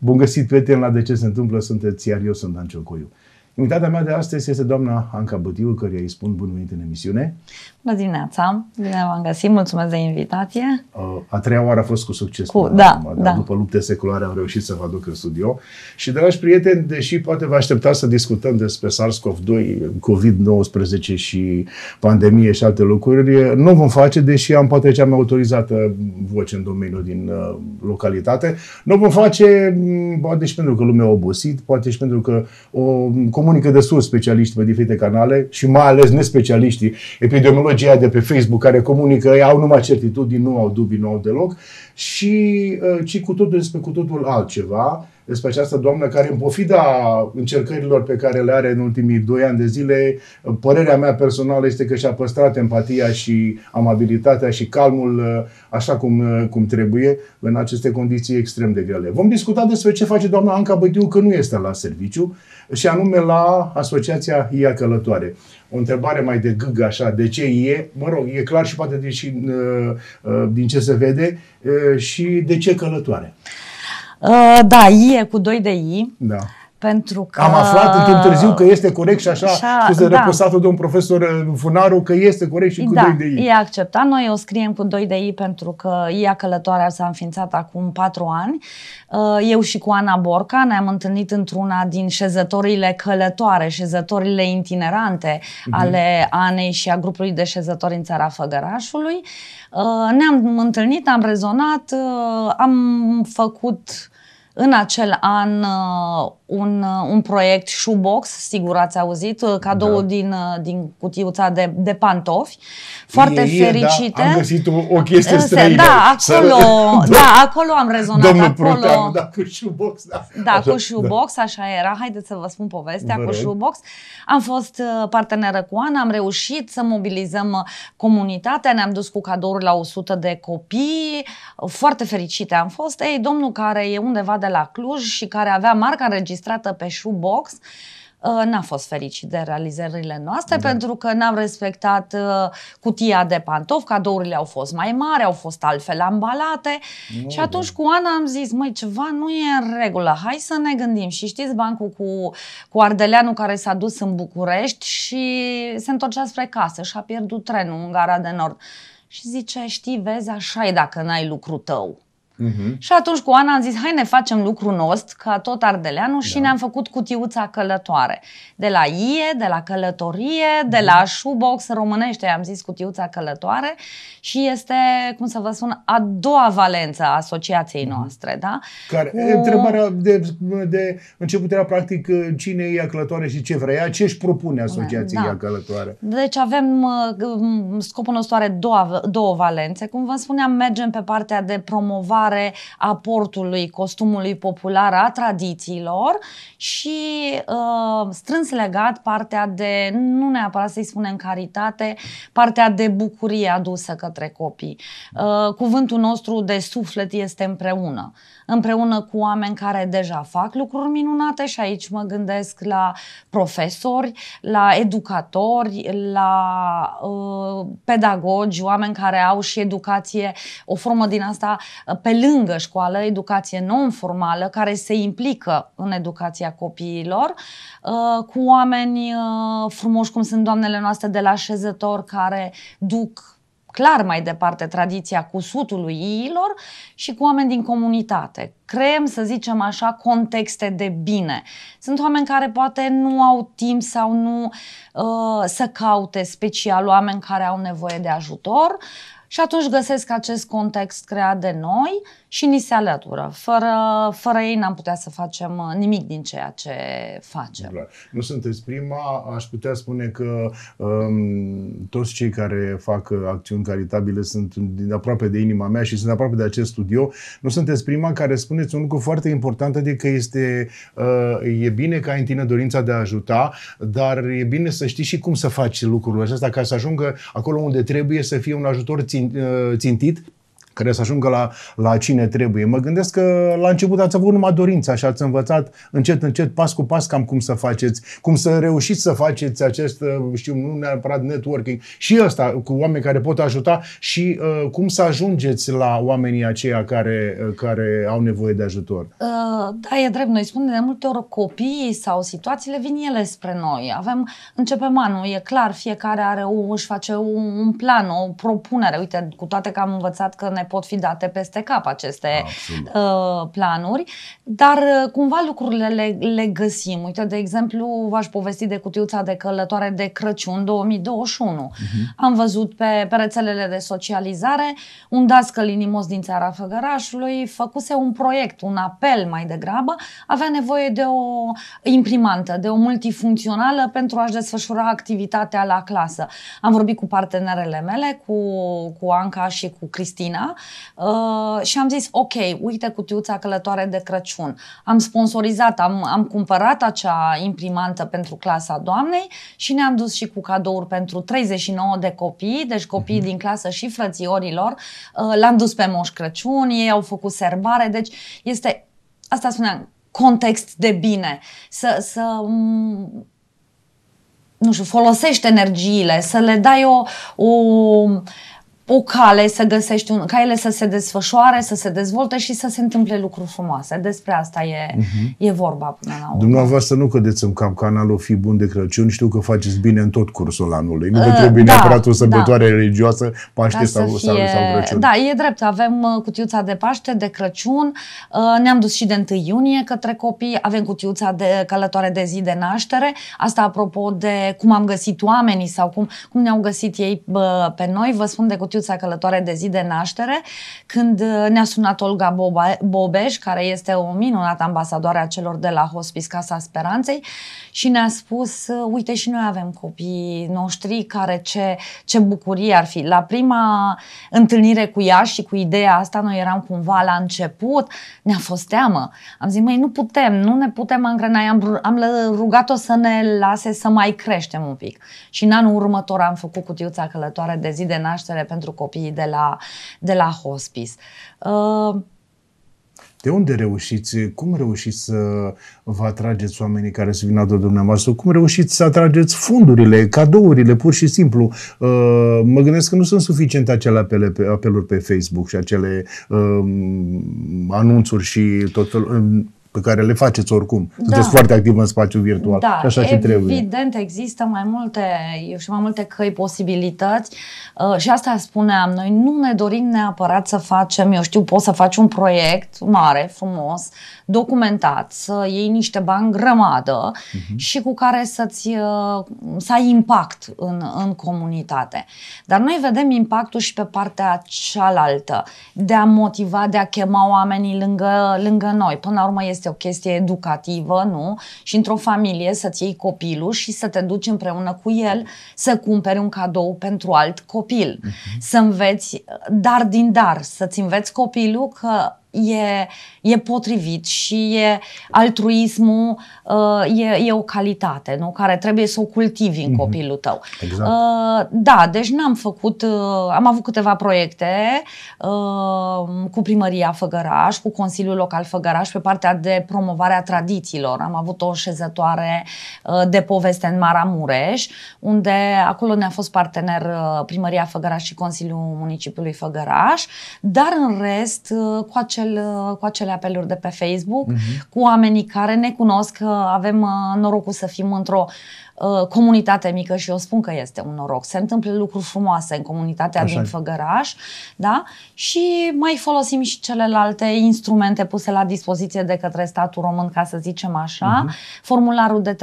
Bun găsit, prieteni, la De ce se întâmplă, sunteți iar eu, sunt Dan Ciocuiu. Invitata mea de astăzi este doamna Anca Bătiu, care îi spun bun venit în emisiune. Bună dimineața! Bine v-am găsit, mulțumesc de invitație. Uh, a treia oară a fost cu succes. Cu, da, acum, da. După lupte seculare am reușit să vă aduc în studio. Și, dragi prieteni, deși poate vă aștepta să discutăm despre SARS-CoV-2, COVID-19 și pandemie și alte lucruri, nu vom face, deși am poate cea mai autorizată voce în domeniul din uh, localitate. Nu vom da. face, mm, poate și pentru că lumea a obosit, poate și pentru că o comunitate comunică destul specialiști pe diferite canale și mai ales nespecialiștii, epidemiologia de pe Facebook care comunică, ei au numai certitudini, nu au dubii, nu au deloc, și, uh, ci cu totul despre cu totul altceva despre această doamnă care, în pofida încercărilor pe care le are în ultimii doi ani de zile, părerea mea personală este că și-a păstrat empatia și amabilitatea și calmul uh, așa cum, uh, cum trebuie în aceste condiții extrem de grele. Vom discuta despre ce face doamna Anca Bădiu că nu este la serviciu și anume la Asociația IA Călătoare. O întrebare mai de gâgă așa, de ce e? Mă rog, e clar și poate de, și, uh, din ce se vede și de ce călătoare? Uh, da, I e cu 2 de I. Da. Pentru că... Am aflat într-un târziu că este corect și așa, așa spuse da. reposatul de un profesor Funaru că este corect și cu da, 2 de I. e acceptat. Noi o scriem cu 2 de I pentru că ea călătoarea s-a înființat acum 4 ani. Uh, eu și cu Ana Borca ne-am întâlnit într-una din șezătorile călătoare, șezătorile itinerante uh-huh. ale Anei și a grupului de șezători în țara Făgărașului. Uh, ne-am întâlnit, am rezonat, uh, am făcut în acel an un, uh, un proiect shoebox, sigur ați auzit, uh, cadou da. din, uh, din cutiuța de, de pantofi, foarte e, da, fericite. Da, am găsit o chestie străină. Da, acolo, da, acolo am rezonat. Domnul acolo, da, cu shoebox. Da, da așa, cu da. shoebox, da. așa era. Haideți să vă spun povestea Vre. cu shoebox. Am fost parteneră cu Ana, am reușit să mobilizăm comunitatea, ne-am dus cu cadouri la 100 de copii, foarte fericite am fost. Ei, domnul care e undeva de la Cluj și care avea marca înregistrată înregistrată pe Shoebox, uh, n-a fost fericit de realizările noastre da. pentru că n-am respectat uh, cutia de pantofi, cadourile au fost mai mari, au fost altfel ambalate nu, și da. atunci cu Ana am zis, măi, ceva nu e în regulă, hai să ne gândim. Și știți bancul cu, cu Ardeleanu care s-a dus în București și se întorcea spre casă și a pierdut trenul în gara de nord. Și zice, știi, vezi, așa e dacă n-ai lucru tău. Uh-huh. Și atunci cu Ana am zis, hai ne facem lucru nostru, ca tot Ardeleanu, da. și ne-am făcut cutiuța călătoare. De la IE, de la călătorie, de mhm. la shoebox românește, am zis cutiuța călătoare și este, cum să vă spun, a doua valență a asociației mhm. noastre. Da? Care, cu... Întrebarea de, de început era practic cine e călătoare și ce vrea ce își propune asociația da. călătoare. Deci avem, scopul nostru are două, două valențe, cum vă spuneam, mergem pe partea de promovare valoare a portului, costumului popular, a tradițiilor și uh, strâns legat partea de, nu neapărat să-i spunem caritate, partea de bucurie adusă către copii. Uh, cuvântul nostru de suflet este împreună. Împreună cu oameni care deja fac lucruri minunate și aici mă gândesc la profesori, la educatori, la uh, pedagogi, oameni care au și educație, o formă din asta uh, pe lângă școală, educație non-formală, care se implică în educația copiilor, uh, cu oameni uh, frumoși, cum sunt doamnele noastre de la șezător, care duc clar mai departe tradiția cusutului iilor și cu oameni din comunitate. Creăm, să zicem așa, contexte de bine. Sunt oameni care poate nu au timp sau nu uh, să caute special oameni care au nevoie de ajutor. Uh, și atunci găsesc acest context creat de noi și ni se alătură. Fără, fără ei n-am putea să facem uh, nimic din ceea ce facem. Clar. Exact. Nu sunteți prima, aș putea spune că um, toți cei care fac uh, acțiuni caritabile sunt din aproape de inima mea și sunt aproape de acest studio. Nu sunteți prima care spuneți un lucru foarte important, adică este, uh, e bine că ai în tine dorința de a ajuta, dar e bine să știi și cum să faci lucrurile acesta ca să ajungă acolo unde trebuie să fie un ajutor țin, uh, țintit care să ajungă la, la cine trebuie. Mă gândesc că la început ați avut numai dorința și ați învățat încet, încet, pas cu pas cam cum să faceți, cum să reușiți să faceți acest, uh, știu, nu neapărat networking, și ăsta cu oameni care pot ajuta și uh, cum să ajungeți la oamenii aceia care, uh, care au nevoie de ajutor. Uh, da, e drept. Noi spunem de multe ori copiii sau situațiile vin ele spre noi. Avem, începem anul, e clar, fiecare are o, își face un, un plan, o propunere. Uite, cu toate că am învățat că ne pot fi date peste cap aceste Absolut. uh, planuri, dar uh, cumva lucrurile le, le găsim. Uite, de exemplu, v-aș povesti de cutiuța de călătoare de Crăciun 2021. Uh-huh. Mhm. Am văzut pe, pe rețelele de socializare un dascăl inimos din țara Făgărașului făcuse un proiect, un apel mai degrabă, avea nevoie de o imprimantă, de o multifuncțională pentru a-și desfășura activitatea la clasă. Am vorbit cu partenerele mele, cu, cu Anca și cu Cristina uh, și am zis, ok, uite cutiuța călătoare de Crăciun. Am sponsorizat, am, am cumpărat acea imprimantă pentru clasa doamnei și ne-am dus și cu cadouri pentru 39 de copii, deci copii uh-huh. Mhm. din clasă și frățiorilor. Uh, l-am dus pe Moș Crăciun, ei au făcut serbare, deci este, asta spuneam, context de bine, să, să mm, nu știu, folosești energiile, să le dai o, o o cale să găsești un, ca ele să se desfășoare, să se dezvolte și să se întâmple lucruri frumoase. Despre asta e, uh-huh. e vorba până la urmă. Dumneavoastră nu cădeți în cap canalul fi bun de Crăciun, știu că faceți bine în tot cursul anului. Nu uh, trebuie da, neapărat o da. sărbătoare da. religioasă, Paște sau, fie... sau, sau Crăciun. Da, e drept. Avem uh, cutiuța de Paște, de Crăciun, uh, ne-am dus și de 1 iunie către copii, avem cutiuța de călătoare de zi de naștere. Asta apropo de cum am găsit oamenii sau cum, cum ne-au găsit ei pe noi. Vă spun de cutiuța cutiuța călătoare de zi de naștere, când uh, ne-a sunat Olga Bobeș, care este o minunată ambasadoare a celor de la Hospice Casa Speranței și ne-a spus, uh, uite și noi avem copii noștri, care ce, ce bucurie ar fi. La prima întâlnire cu ea și cu ideea asta, noi eram cumva la început, ne-a fost teamă. Am zis, măi, nu putem, nu ne putem angrena. Am, am rugat-o să ne lase să mai creștem un pic. Și în anul următor am făcut cutiuța călătoare de zi de naștere pentru pentru copiii de la, de la hospice. Uh, de unde reușiți? Cum reușiți să vă atrageți oamenii care se vină de dumneavoastră? Cum reușiți să atrageți fondurile, cadourile, pur și simplu? Uh, mă gândesc că nu sunt suficiente acele apele, apeluri pe Facebook și acele um, anunțuri și tot felul um, pe care le faceți oricum. Da. Sunteți foarte activ în spațiul virtual da, și așa evident, și trebuie. Evident, există mai multe, și mai multe căi, posibilități uh, și asta spuneam, noi nu ne dorim neapărat să facem, eu știu, poți să faci un proiect mare, frumos, documentat, să iei niște bani grămadă uh-huh. și cu care să-ți, uh, să ai impact în, în comunitate. Dar noi vedem impactul și pe partea cealaltă, de a motiva, de a chema oamenii lângă, lângă noi. Până la urmă este o chestie educativă, nu? Și într-o familie să-ți iei copilul și să te duci împreună cu el să cumperi un cadou pentru alt copil. Uh-huh. Să înveți dar din dar, să-ți înveți copilul că e, e potrivit și e altruismul uh, e, e o calitate nu? care trebuie să o cultivi în mhm. copilul tău. Exact. Uh, da, deci n-am făcut, uh, am avut câteva proiecte cu primăria Făgăraș, cu Consiliul Local Făgăraș pe partea de promovarea tradițiilor. Am avut o șezătoare de poveste în Maramureș, unde acolo ne-a fost partener primăria Făgăraș și Consiliul Municipiului Făgăraș, dar în rest cu acel acel, uh, cu acele apeluri de pe Facebook, uh-huh. cu oamenii care ne cunosc, avem uh, norocul să fim într-o Uh, comunitate mică și eu spun că este un noroc. Se întâmplă lucruri frumoase în comunitatea Așa. din Făgăraș da? și mai folosim și celelalte instrumente puse la dispoziție de către statul român, ca să zicem așa, uh-huh. formularul de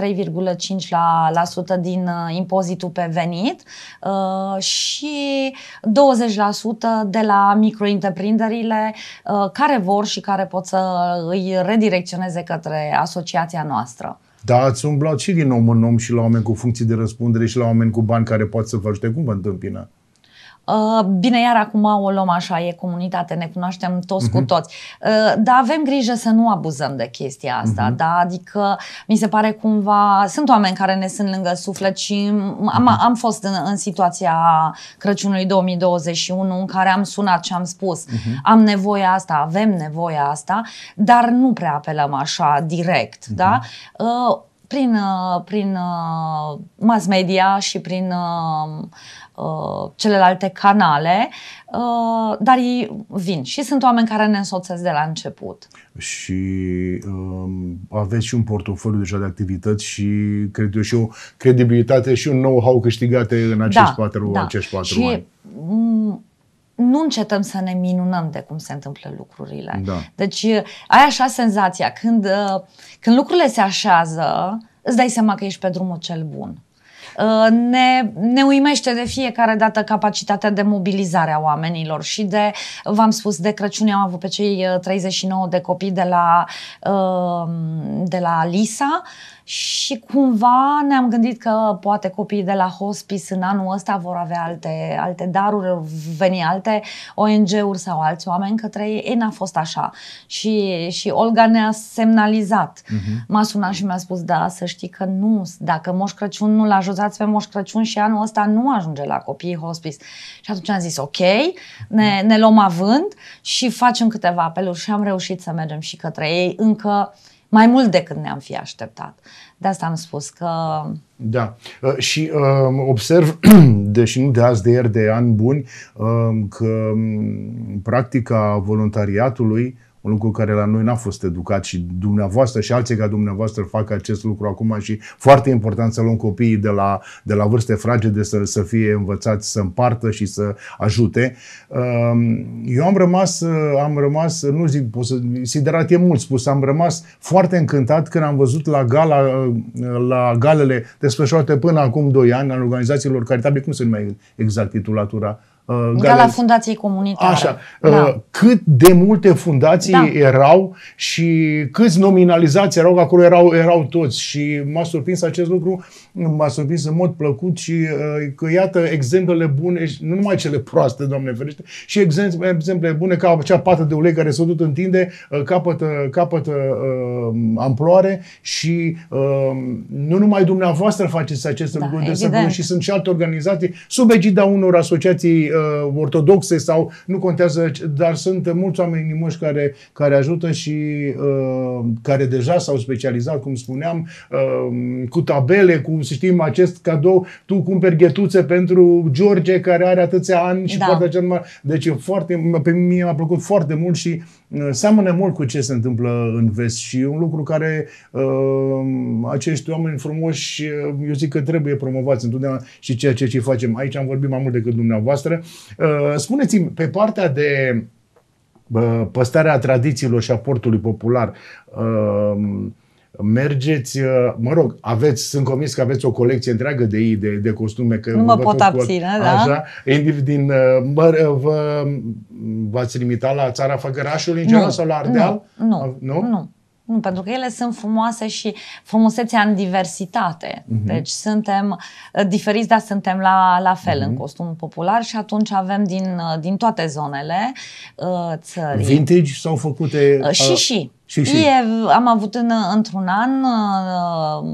3,5% la, la sută din uh, impozitul pe venit uh, și 20% de la micro-întreprinderile uh, care vor și care pot să îi redirecționeze către asociația noastră. Dar ați umblat și din om în om și la oameni cu funcții de răspundere și la oameni cu bani care pot să vă ajute. Cum vă întâmpină? Uh, bine, iar acum o luăm așa, e comunitate, ne cunoaștem toți uh-huh. cu mhm. toți. Uh, dar avem grijă să nu abuzăm de chestia asta, uh-huh. da? Adică mi se pare cumva, sunt oameni care ne sunt lângă suflet și am, uh-huh. am fost în, în situația Crăciunului 2021 în care am sunat și am spus uh-huh. am nevoie asta, avem nevoie asta, dar nu prea apelăm așa direct, uh-huh. da? Uh, prin, prin mass media și prin Uh, celelalte canale, uh, dar ei vin și sunt oameni care ne însoțesc de la început. Și um, aveți și un portofoliu deja de activități și, cred eu, și o credibilitate și un know-how câștigate în da, acești da, patru, da. Acești patru și, ani. M- mm, nu încetăm să ne minunăm de cum se întâmplă lucrurile. Da. Deci uh, ai așa senzația, când, când lucrurile se așează, îți dai seama că ești pe drumul cel bun. Uh, ne, ne uimește de fiecare dată capacitatea de mobilizare a oamenilor și de, v-am spus, de Crăciun am avut pe cei 39 uh, de copii de la, uh, de la Lisa, și cumva ne-am gândit că poate copiii de la hospice în anul ăsta vor avea alte, alte daruri, veni alte ONG-uri sau alți oameni către ei. Ei n-a fost așa. Și, și Olga ne-a semnalizat. Uh-huh. M-a sunat și mi-a spus, da, să știi că nu, dacă Moș Crăciun nu-l ajutați pe Moș Crăciun și anul ăsta nu ajunge la copiii hospice. Și atunci am zis, ok, ne, ne luăm având și facem câteva apeluri și am reușit să mergem și către ei încă uh, mai mult decât ne-am fi așteptat. De asta am spus că... Da. Uh, și um, observ, deși nu de azi, de ieri, de ani buni, um, că um, practica voluntariatului un lucru care la noi n-a fost educat și dumneavoastră și alții ca dumneavoastră fac acest lucru acum și foarte important să luăm copiii de la, de la vârste fragede să, să fie învățați să împartă și să ajute. Um, eu am rămas, am rămas nu zic, pot să, siderat e mult spus, am rămas foarte încântat când am văzut la, gala, la galele desfășurate până acum 2 ani al organizațiilor caritabile, cum se numește exact titulatura Uh, Galez. Gala Fundației Comunitare. Așa. Da. Uh, cât de multe fundații da. erau și câți nominalizați erau, acolo erau, erau toți. Și m-a surprins acest lucru, m-a surprins în mod plăcut și uh, că iată exemplele bune, nu numai cele proaste, Doamne ferește, și exemple bune ca acea pată de ulei care s-a tot întinde, capătă, capătă uh, amploare și uh, nu numai dumneavoastră faceți aceste da, lucruri de și sunt și alte organizații sub egida unor asociații uh, ortodoxe sau nu contează, dar sunt mulți oameni animoși care, care ajută și uh, care deja s-au specializat, cum spuneam, uh, cu tabele, cu, să știm, acest cadou, tu cumperi ghetuțe pentru George care are atâția ani și da. poate așa numai. Deci foarte, pe mine mi-a plăcut foarte mult și seamănă mult cu ce se întâmplă în vest și un lucru care uh, acești oameni frumoși, uh, eu zic că trebuie promovați întotdeauna și ceea ce, ce facem. Aici am vorbit mai mult decât dumneavoastră. Uh, spuneți-mi, pe partea de uh, păstarea tradițiilor și a portului popular, uh, mergeți, uh, mă rog, aveți, sunt convins că aveți o colecție întreagă de ei, de de costume. Că nu mă pot abține, da? Așa, din, uh, mă, uh, vă, v-ați limitat la țara Făgărașului în general sau la Ardeal? Nu, nu, nu. nu. Nu, pentru că ele sunt frumoase și frumusețea în diversitate. Uh-huh. Deci suntem diferiți, dar suntem la, la fel uh-huh. în mhm. costum popular și atunci avem din, din toate zonele uh, țării. Vintage sau făcute? Uh, și, și. Și, și. E, am avut în, într-un an uh,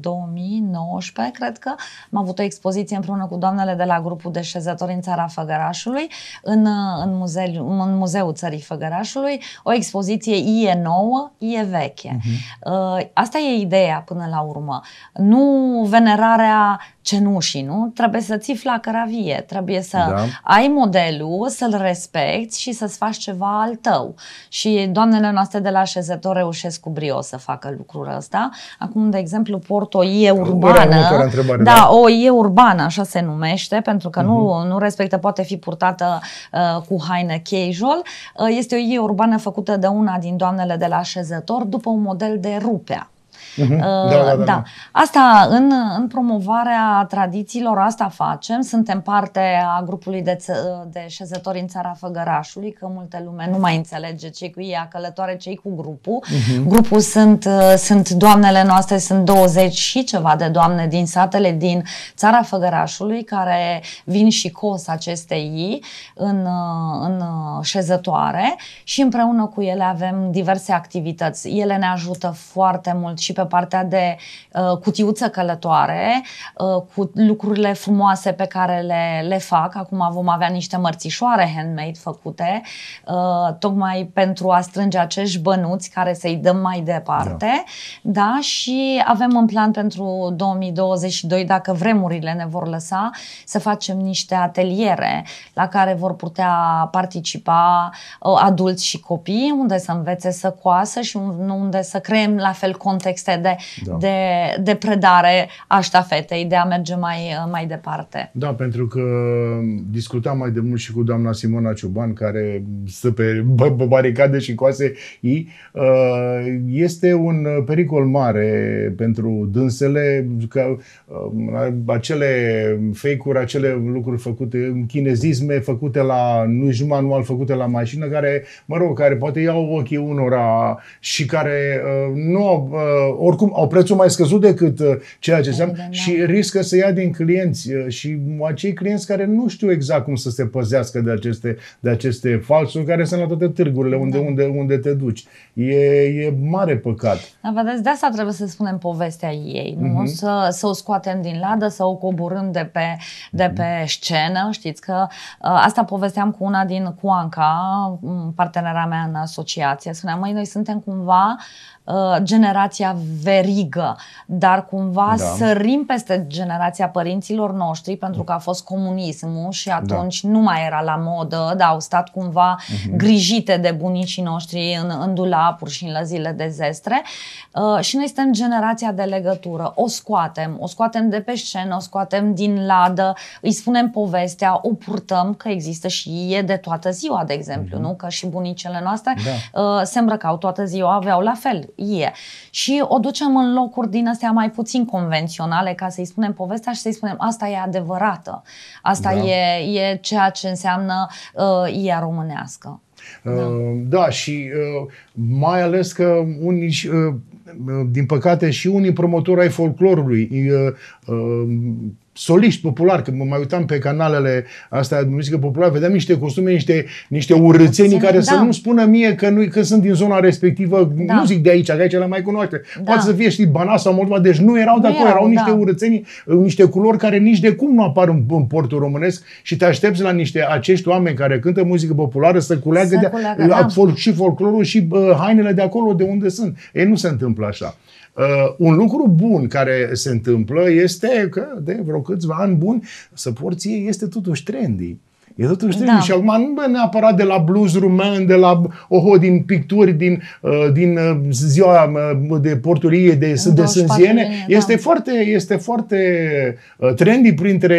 2019, cred că, am avut o expoziție împreună cu doamnele de la grupul de șezători în țara Făgărașului, în, în, muzeu, în Muzeul Țării Făgărașului, o expoziție e nouă, e veche. Uh-huh. Asta e ideea până la urmă. Nu venerarea cenușii, nu? Trebuie să ții flacăra vie, trebuie să da. ai modelul, să-l respecti și să-ți faci ceva al tău. Și doamnele noastre de la șezător reușesc cu brio să facă lucrul ăsta. Acum, de exemplu, port tot o ie păi, urbană. Întrebare, da, da, o ie urbană, așa se numește, pentru că uh-huh. nu, mhm. nu respectă, poate fi purtată uh, cu haine casual. Uh, este o ie urbană făcută de una din doamnele de la așezător după un model de rupea. Da, da, da, da. Asta, în, în promovarea tradițiilor, asta facem. Suntem parte a grupului de, de șezători în țara Făgărașului, că multe lume nu mai înțelege cei cu ea călătoare, cei cu grupul. Uh-huh. Grupul sunt, sunt doamnele noastre, sunt 20 și ceva de doamne din satele din țara Făgărașului, care vin și cos ei în, în șezătoare și împreună cu ele avem diverse activități. Ele ne ajută foarte mult și pe partea de uh, cutiuță călătoare, uh, cu lucrurile frumoase pe care le, le fac. Acum vom avea niște mărțișoare handmade făcute, uh, tocmai pentru a strânge acești bănuți care să-i dăm mai departe. Da. da? Și avem în plan pentru 2022, dacă vremurile ne vor lăsa, să facem niște ateliere la care vor putea participa uh, adulți și copii, unde să învețe să coasă și unde să creăm la fel contexte surse de, da. de, de predare a ștafetei, de a merge mai, mai departe. Da, pentru că discutam mai de mult și cu doamna Simona Ciuban, care stă pe baricade și coase ei. Uh, este un pericol mare pentru dânsele, că uh, acele fake-uri, acele lucruri făcute, chinezisme făcute la, nu și manual, făcute la mașină, care, mă rog, care poate iau ochii unora și care uh, nu oricum au prețul mai scăzut decât uh, ceea ce da, înseamnă da, da. și riscă să ia din clienți uh, și acei clienți care nu știu exact cum să se păzească de aceste, de aceste falsuri care sunt la toate târgurile unde, da. unde, unde te duci. E, e mare păcat. Da, vedeți, de asta trebuie să spunem povestea ei, nu? Mm-hmm. Să, să o scoatem din ladă, să o coborâm de pe, de mm-hmm. pe scenă. Știți că uh, asta povesteam cu una din Cuanca, partenera mea în asociație. Spuneam, măi, noi suntem cumva Uh, generația verigă, dar cumva da. sărim peste generația părinților noștri pentru că a fost comunismul și da. atunci da. nu mai era la modă, dar au stat cumva uh-huh. grijite de bunicii noștri în, în dulapuri și în lăzile de zestre uh, și noi suntem generația de legătură. O scoatem, o scoatem de pe scenă, o scoatem din ladă, îi spunem povestea, o purtăm, că există și e de toată ziua, de exemplu, uh-huh. nu? Că și bunicele noastre da. uh, se îmbrăcau toată ziua, aveau la fel e. Și o ducem în locuri din astea mai puțin convenționale ca să-i spunem povestea și să-i spunem asta e adevărată, asta da. e, e ceea ce înseamnă uh, ea românească. Uh, da. Uh, da, și uh, mai ales că unii, uh, uh, din păcate, și unii promotori ai folclorului uh, soliști populari, când mă mai uitam pe canalele astea de muzică populară, vedeam niște costume, niște, niște urățenii care da. să nu spună mie că, nu, că sunt din zona respectivă, da. nu zic de aici, de aici le mai cunoaște. Da. Poate să fie, știi, Bana sau Moldova, deci nu erau de acolo, erau, da. niște da. urățenii, niște culori care nici de cum nu apar în, în portul românesc și te aștepți la niște acești oameni care cântă muzică populară să culeagă, să de, culeagă de, da. și folclorul și uh, hainele de acolo de unde sunt. Ei nu se întâmplă așa. Uh, un lucru bun care se întâmplă este că de vreo câțiva ani buni, să porție este totuși trendy. E totuși da. Și acum nu neapărat de la blues rumen, de la oho, din picturi, din, uh, din uh, ziua uh, de porturie, de, de, sânziene. Da. Este, foarte, este foarte trendy printre,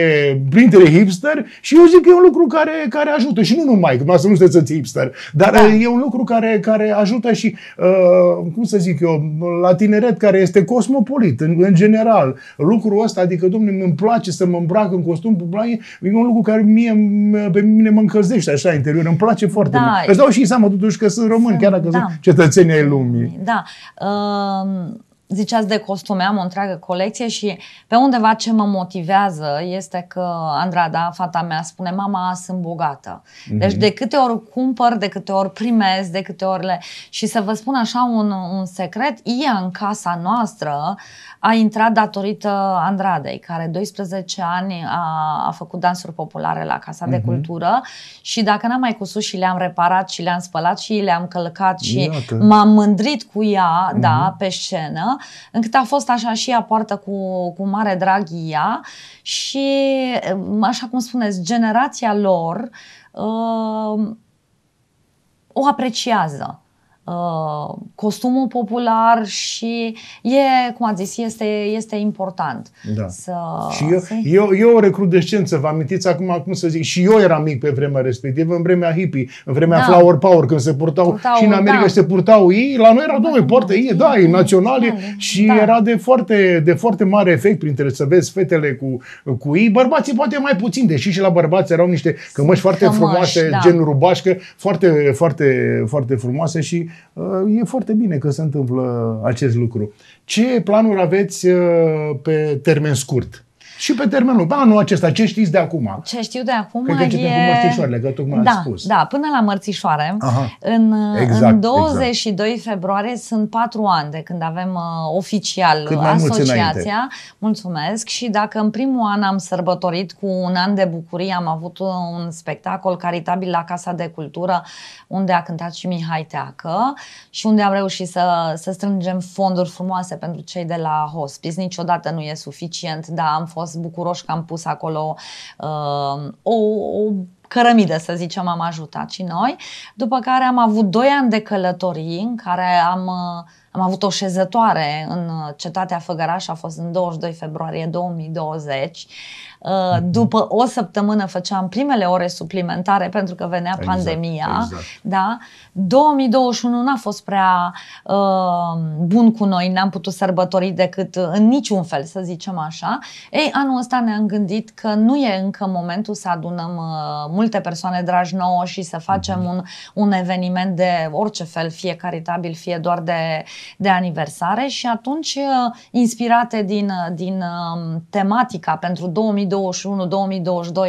printre hipster și eu zic că e un lucru care, care ajută. Și nu numai, că nu sunteți hipster, dar da. e un lucru care, care ajută și, cum să zic eu, la tineret care este cosmopolit în, în general. Lucrul ăsta, adică, domnule, îmi place să mă îmbrac în costum, e un lucru care mie pe mine mă încălzește așa interior, îmi place foarte da. mult. Îți dau și seama totuși că sunt român, sunt, chiar dacă da. sunt cetățenii ai lumii. Da. Uh ziceați de costume, am o întreagă colecție și pe undeva ce mă motivează este că Andrada, fata mea, spune mama, sunt bogată. Mm-hmm. Deci de câte ori cumpăr, de câte ori primez, de câte ori le... Și să vă spun așa un, un secret, ea în casa noastră a intrat datorită Andradei, care 12 ani a, a făcut dansuri populare la Casa mm-hmm. de mhm. Cultură și dacă n-am mai cusut și le-am reparat și le-am spălat și le-am călcat și Iată. m-am mândrit cu ea, mm-hmm. da, pe scenă încât a fost așa și ea poartă cu, cu mare drag ea și, um, așa cum spuneți, generația lor uh, o apreciază. Uh, costumul popular și e, cum ați zis, este, este important. Da. Să, și eu, să... eu, eu o recrudescență, vă amintiți acum, cum să zic, și eu eram mic pe vremea respectivă, în vremea hippie, în vremea da. flower power, când se purtau, purtau și în da. America da. se purtau ei, la noi era da, domnule, poartă ei, da, ei, naționale da, da, și da. era de foarte, de foarte mare efect printre să vezi fetele cu, cu ei, bărbații poate mai puțin, deși și la bărbați erau niște cămăși foarte cămăși, frumoase, da. gen rubașcă, foarte, foarte, foarte frumoase și Uh, e foarte bine că se întâmplă acest lucru. Ce planuri aveți uh, pe termen scurt? și pe termen lung. Anul acesta, ce știți de acum? Ce știu de acum Cred că e... cu mărțișoarele, că tocmai da, ați spus. Da, până la mărțișoare. Aha. În, exact, în 22 exact. februarie sunt patru ani de când avem uh, oficial Cât asociația. Mulțumesc. Și dacă în primul an am sărbătorit cu un an de bucurie, am avut uh, un spectacol caritabil la Casa de Cultură, unde a cântat și Mihai Teacă și unde am reușit să, să strângem fonduri frumoase pentru cei de la hospice. Niciodată nu e suficient, dar am fost fost bucuroși că am pus acolo uh, o, o cărămidă, să zicem, am ajutat și noi. După care am avut doi ani de călătorii în care am, uh, am avut o șezătoare în uh, cetatea Făgăraș, a fost în 22 februarie 2020. Uh, mhm. După o săptămână făceam primele ore suplimentare pentru că venea exact, pandemia. Exact. Da? 2021 n-a fost prea uh, bun cu noi, n-am putut sărbători decât în niciun fel, să zicem așa. Ei, anul ăsta ne-am gândit că nu e încă momentul să adunăm uh, multe persoane dragi nouă și să facem mhm. un, un eveniment de orice fel, fie caritabil, fie doar de, de aniversare și atunci uh, inspirate din, uh, din um, tematica pentru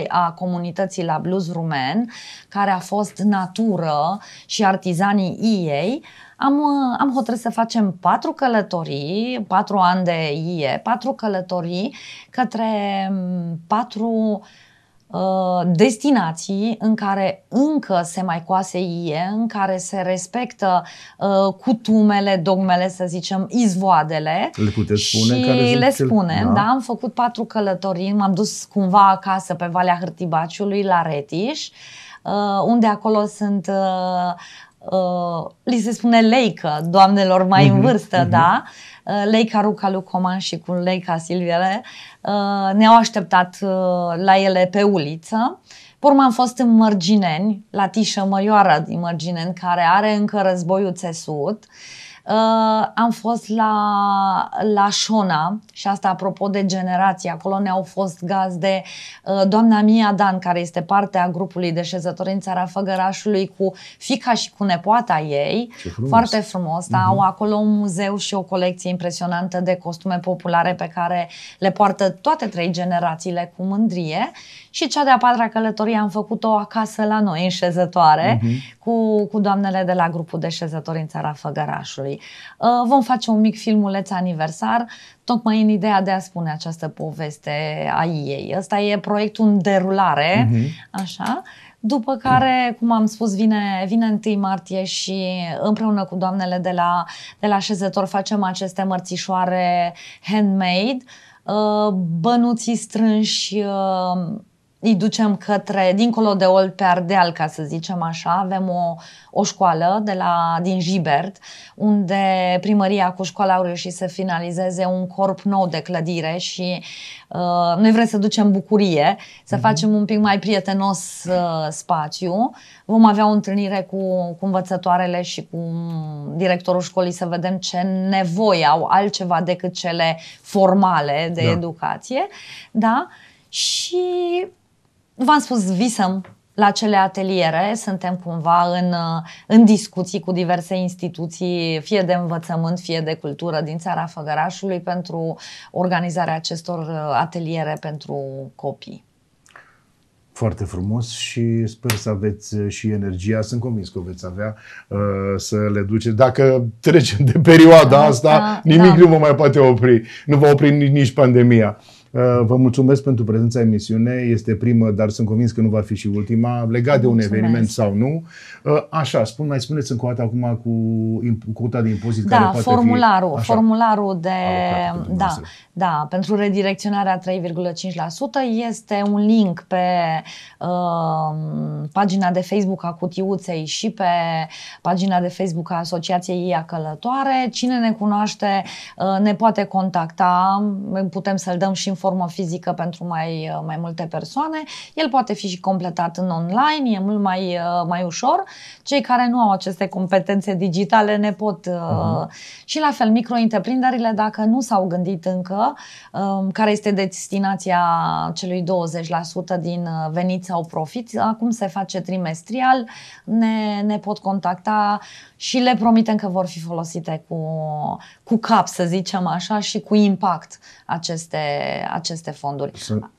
2021-2022 a comunității la blues rumen, care a fost natură și artizanii ei, am, uh, am hotărât să facem patru călătorii, patru ani de IE, patru călătorii către um, patru uh, Uh, destinații în care încă se mai coase ie, în care se respectă uh, cutumele, dogmele, să zicem, izvoadele. Le puteți spune? Și care le cel... da. da. Am făcut patru călătorii, m-am dus cumva acasă pe Valea Hârtibaciului, la Retiș, uh, unde acolo sunt uh, Uh, li se spune leică doamnelor mai uh-huh, în mhm, vârstă, uh-huh. da? Uh, leica Ruca Lucoman și cu leica Silviele uh, ne-au așteptat la ele pe uliță. Pur am fost în Mărgineni, la Tișă Mărioara din Mărgineni, care are încă războiul țesut. Uh, Uh, am fost la, la Șona și asta apropo de generație. Acolo ne-au fost gazde uh, doamna Mia Dan, care este parte a grupului de șezători în țara Făgărașului cu fica și cu nepoata ei. Frumos. Foarte frumos. Uh-huh. Au mhm. acolo un muzeu și o colecție impresionantă de costume populare pe care le poartă toate trei generațiile cu mândrie și cea de-a patra călătorie am făcut-o acasă la noi, în șezătoare, uh-huh. cu, cu doamnele de la grupul de șezători în țara Făgărașului. Uh, vom face un mic filmuleț aniversar, tocmai în ideea de a spune această poveste a ei. Ăsta e proiectul în derulare, uh-huh. așa. După care, cum am spus, vine, vine 1 martie și împreună cu doamnele de la, de la șezător facem aceste mărțișoare handmade, uh, bănuții strânși uh, îi ducem către, dincolo de Old pe Ardeal, ca să zicem așa, avem o, o școală de la, din Gibert, unde primăria cu școala au reușit să finalizeze un corp nou de clădire și uh, noi vrem să ducem bucurie, să uh-huh. facem un pic mai prietenos uh, spațiu. Vom avea o întâlnire cu, cu învățătoarele și cu mm, directorul școlii să vedem ce nevoi au altceva decât cele formale de da. educație. Da? Și nu v-am spus, visăm la cele ateliere, suntem cumva în, în discuții cu diverse instituții, fie de învățământ, fie de cultură din țara Făgărașului pentru organizarea acestor uh, ateliere pentru copii. Foarte frumos și sper să aveți uh, și energia, sunt convins că o veți avea, uh, să le duceți. Dacă trecem de perioada da, asta, da, nimic da. nu vă mai poate opri, nu vă opri nici pandemia. Uh, vă mulțumesc pentru prezența emisiune. Este primă, dar sunt convins că nu va fi și ultima, legat de un eveniment sau nu. Uh, așa, spun, mai spuneți încă o dată acum cu cota de impozit da, care poate formularul, fi... Așa, formularul de... Alocat, da, da, pentru redirecționarea 3,5% este un link pe uh, pagina de Facebook a cutiuței și pe pagina de Facebook a Asociației IA Călătoare. Cine ne cunoaște uh, ne poate contacta, putem să-l dăm și în formă fizică pentru mai, uh, mai multe persoane. El poate fi și completat în online, e mult mai, uh, mai ușor. Cei care nu au aceste competențe digitale ne pot. Uh-huh. Și la fel, micro dacă nu s-au gândit încă um, care este destinația celui 20% din uh, venit sau profit, acum se face trimestrial, ne, ne pot contacta și le promitem că vor fi folosite cu, cu cap, să zicem așa, și cu impact aceste, aceste fonduri. Sunt,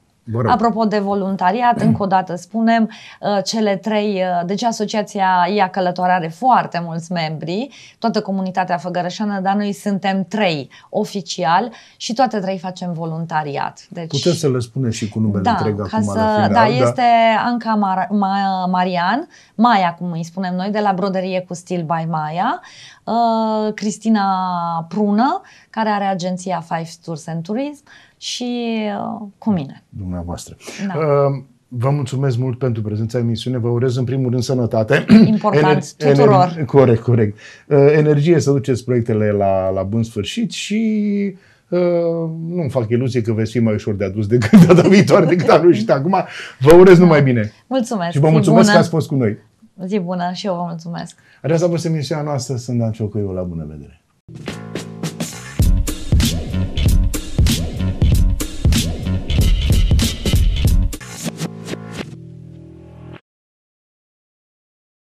Apropo de voluntariat, încă o dată spunem, uh, cele trei, uh, deci asociația IA Călătoare are foarte mulți membri, toată comunitatea făgărășană, dar noi suntem trei oficial și toate trei facem voluntariat. Deci, Puteți să le spuneți și cu numele da, întreg acum să, la final, Da, da? este da. Anca Mar- Ma- Marian, Maia, cum îi spunem noi, de la Broderie cu Stil by Maia, uh, Cristina Prună, care are agenția Five Tours and Tourism, și uh, cu mine. Dumneavoastră. Da. Uh, Vă mulțumesc mult pentru prezența în emisiune. Vă urez în primul rând sănătate. Important ener- tuturor. Ener- corect, corect. Uh, energie să duceți proiectele la, la bun sfârșit și uh, nu-mi fac iluzie că veți fi mai ușor de adus decât data viitoare, decât am și de acum. Vă urez numai bine. Mulțumesc. Și vă mulțumesc că ați fost cu noi. Zi bună și eu vă mulțumesc. Aceasta a fost emisiunea noastră. Sunt Dan Ciocuiu, La bună vedere.